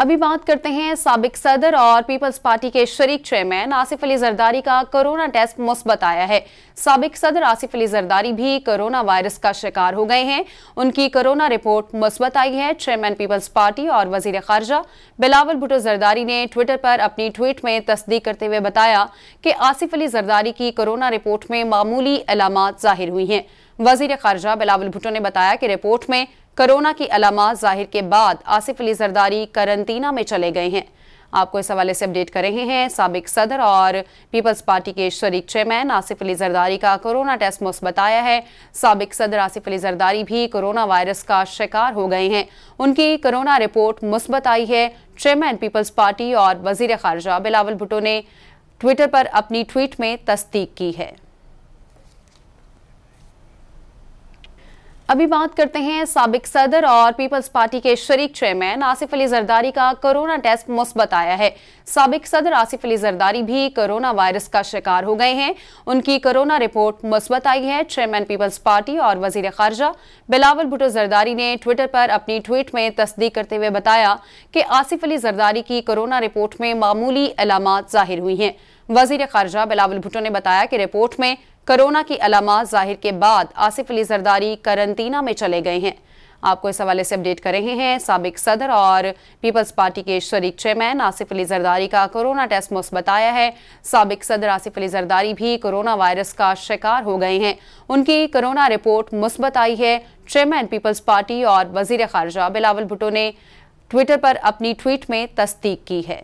अभी बात करते हैं सबक सदर और पीपल्स पार्टी के शरीक चेयरमैन आसिफ अली जरदारी का कोरोना टेस्ट मुस्बत आया है सबक सदर आसिफ अली जरदारी भी कोरोना वायरस का शिकार हो गए हैं उनकी कोरोना रिपोर्ट मुस्बत आई है चेयरमैन पीपल्स पार्टी और वजीर खारजा बिलावल भुटो जरदारी ने ट्विटर पर अपनी ट्वीट में तस्दीक करते हुए बताया कि आसिफ अली जरदारी की कोरोना रिपोर्ट में मामूली अलामत जाहिर हुई हैं वजीर खारजा बिलावल भुटो ने बताया कि रिपोर्ट में कोरोना की अलामत जाहिर के बाद आसिफ अली जरदारी करंतना में चले गए हैं आपको इस हवाले से अपडेट कर रहे हैं सबक सदर और पीपल्स पार्टी के शरीक चेयरमैन आसिफ अली जरदारी का कोरोना टेस्ट मुस्बत आया है सबक सदर आसिफ अली जरदारी भी कोरोना वायरस का शिकार हो गए हैं उनकी कोरोना रिपोर्ट मुस्बत आई है चेयरमैन पीपल्स पार्टी और वजीर खारजा बिलावल भुटो ने ट्विटर पर अपनी ट्वीट में तस्दीक की है अभी बात करते हैं सबक सदर और पीपल्स पार्टी के शरीक चेयरमैन आसिफ अली जरदारी का कोरोना टेस्ट मुस्बत आया है सबक सदर आसिफ अली जरदारी भी कोरोना वायरस का शिकार हो गए हैं उनकी कोरोना रिपोर्ट मुस्बत आई है चेयरमैन पीपल्स पार्टी और वजीर खारजा बिलावल भुटो जरदारी ने ट्विटर पर अपनी ट्वीट में तस्दीक करते हुए बताया कि आसिफ अली जरदारी की कोरोना रिपोर्ट में मामूली अलामत जाहिर हुई हैं वजीर खारजा बिलावल भुट्टो ने बताया कि रिपोर्ट में कोरोना की अलामत जाहिर के बाद आसिफ अली जरदारी करंतना में चले गए हैं आपको इस हवाले से अपडेट कर रहे हैं सबक सदर और पीपल्स पार्टी के शरीक चेयरमैन आसिफ अली जरदारी का कोरोना टेस्ट मुस्बत आया है सबक सदर आसिफ अली जरदारी भी कोरोना वायरस का शिकार हो गए हैं उनकी कोरोना रिपोर्ट मुस्बत आई है चेयरमैन पीपल्स पार्टी और वजीर खारजा बिलावल भुटो ने ट्विटर पर अपनी ट्वीट में तस्दीक की है